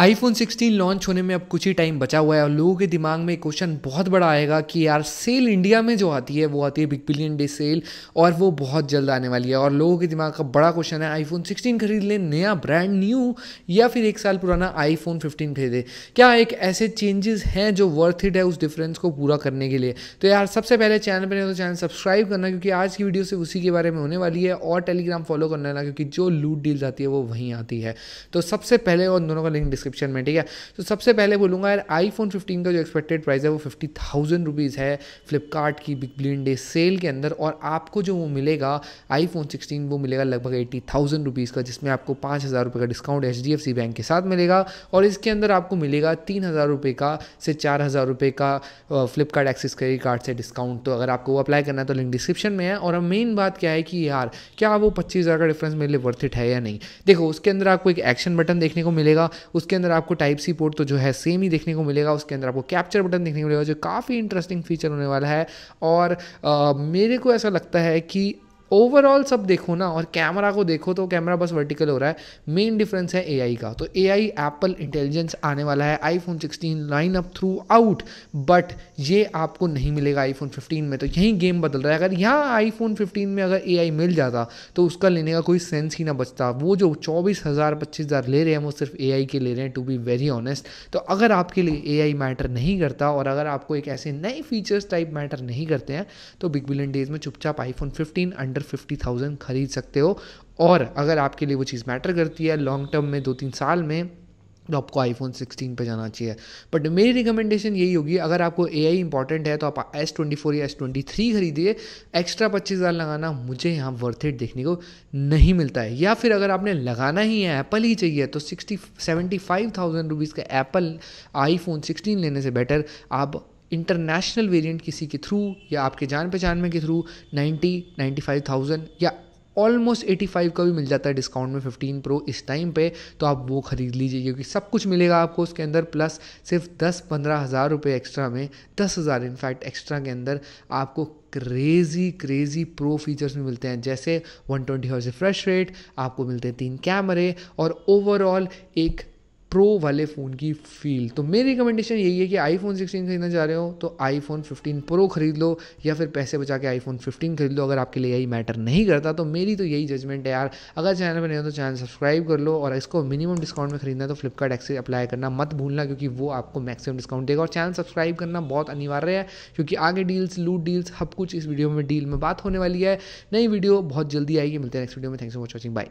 iPhone 16 launch होने में अब कुछ ही टाइम बचा हुआ है और लोगों के दिमाग में क्वेश्चन बहुत बड़ा आएगा कि यार सेल इंडिया में जो आती है वो आती है बिग बिलियन डे सेल और वो बहुत जल्द आने वाली है और लोगों के दिमाग का बड़ा क्वेश्चन है आईफोन 16 खरीद लें नया ब्रांड न्यू या फिर एक साल पुराना आईफोन फिफ्टीन खरीदे क्या एक ऐसे चेंजेस हैं जो वर्थ इट है उस डिफरेंस को पूरा करने के लिए तो यार सबसे पहले चैनल पर तो चैनल सब्सक्राइब करना क्योंकि आज की वीडियो से उसी के बारे में होने वाली है और टेलीग्राम फॉलो करना क्योंकि जो लूट डील्स आती है वो वहीं आती है तो सबसे पहले और दोनों का लिंक डिस्क्रिप्शन में ठीक है तो सबसे पहले बोलूँगा यार आईफोन फिफ्टीन का जो एक्सपेक्टेड प्राइस है वो फिफ्टी थाउजेंड रुपीज़ है फ्लिपकार्ट की बिग ब्लिन डे सेल के अंदर और आपको जो वो मिलेगा आईफोन सिक्सटीन वो मिलेगा लगभग एट्टी थाउजेंड रुपीज़ का जिसमें आपको पाँच हज़ार रुपये का discount H D F C bank के साथ मिलेगा और इसके अंदर आपको मिलेगा तीन हज़ार रुपये का से चार हज़ार रुपये का फ्लिपकार्ट एक्सिस क्रेडिट कार्ड से डिस्काउंट तो अगर आपको वो अप्लाई करना है तो लिंक डिस्क्रिप्शन में है और मेन बात क्या है कि यार क्या वो पच्चीस हज़ार का डिफरेंस मेरे लिए वर्थ इट है या नहीं देखो उसके अंदर आपको एक एक्शन बटन देखने को मिलेगा उसके इसके अंदर आपको टाइप सी पोर्ट तो जो है सेम ही देखने को मिलेगा उसके अंदर आपको कैप्चर बटन देखने को मिलेगा जो काफ़ी इंटरेस्टिंग फीचर होने वाला है और आ, मेरे को ऐसा लगता है कि ओवरऑल सब देखो ना और कैमरा को देखो तो कैमरा बस वर्टिकल हो रहा है मेन डिफरेंस है ए का तो ए आई एप्पल इंटेलिजेंस आने वाला है iPhone sixteen line up throughout but ये आपको नहीं मिलेगा आई फोन फिफ्टीन में तो यही गेम बदल रहा है अगर यहाँ आई फोन फिफ्टीन में अगर ए मिल जाता तो उसका लेने का कोई सेंस ही ना बचता वो जो चौबीस हज़ार पच्चीस हज़ार ले रहे हैं वो सिर्फ ए के ले रहे हैं टू बी वेरी ऑनेस्ट तो अगर आपके लिए ए मैटर नहीं करता और अगर आपको एक ऐसे नए फीचर्स टाइप मैटर नहीं करते हैं तो बिग बिलियन डेज में चुपचाप फोन फिफ्टीन अंडर लेकर फिफ्टी थाउजेंड खरीद सकते हो और अगर आपके लिए वो चीज़ मैटर करती है लॉन्ग टर्म में दो तीन साल में तो आपको आईफोन सिक्सटीन पर जाना चाहिए बट मेरी रिकमेंडेशन यही होगी अगर आपको ए आई इंपॉर्टेंट है तो आप एस ट्वेंटी फोर या एस ट्वेंटी थ्री खरीदिए एक्स्ट्रा पच्चीस हज़ार लगाना मुझे यहाँ वर्थ इट देखने को नहीं मिलता है या फिर अगर आपने लगाना ही है एप्पल ही चाहिए तो sixty seventy five thousand rupees का एप्पल आई फोन सिक्सटीन लेने से बेटर आप इंटरनेशनल वेरिएंट किसी के थ्रू या आपके जान पहचान में के थ्रू 90, 95,000 या ऑलमोस्ट 85 का भी मिल जाता है डिस्काउंट में 15 प्रो इस टाइम पे तो आप वो ख़रीद लीजिए क्योंकि सब कुछ मिलेगा आपको उसके अंदर प्लस सिर्फ दस पंद्रह हज़ार रुपये एक्स्ट्रा में दस हज़ार इनफैक्ट एक्स्ट्रा के अंदर आपको क्रेजी क्रेजी प्रो फीचर्स भी मिलते हैं जैसे 120 ट्वेंटी हर्ज रिफ्रेश रेट आपको मिलते हैं तीन कैमरे और ओवरऑल एक प्रो वाले फ़ोन की फील तो मेरी रिकमेंडेशन यही है कि आईफोन 16 खरीदना चाह रहे हो तो आईफोन 15 प्रो खरीद लो या फिर पैसे बचा के आईफोन 15 खरीद लो अगर आपके लिए यही मैटर नहीं करता तो मेरी तो यही जजमेंट है यार अगर चैनल पर नहीं हो तो चैनल सब्सक्राइब कर लो और इसको मिनिमम डिस्काउंट में खरीदना है तो फ्लिपकार्ट एक्से अप्लाई करना मत भूलना क्योंकि वो आपको मैक्सिमम डिस्काउंट देगा और चैनल सब्सक्राइब करना बहुत अनिवार्य है क्योंकि आगे डील्स लूट डील्स सब कुछ इस वीडियो में डील में बात होने वाली है नई वीडियो बहुत जल्दी आएगी मिलते हैं नेक्स्ट वीडियो में थैंक्स फॉर वॉचिंग बाय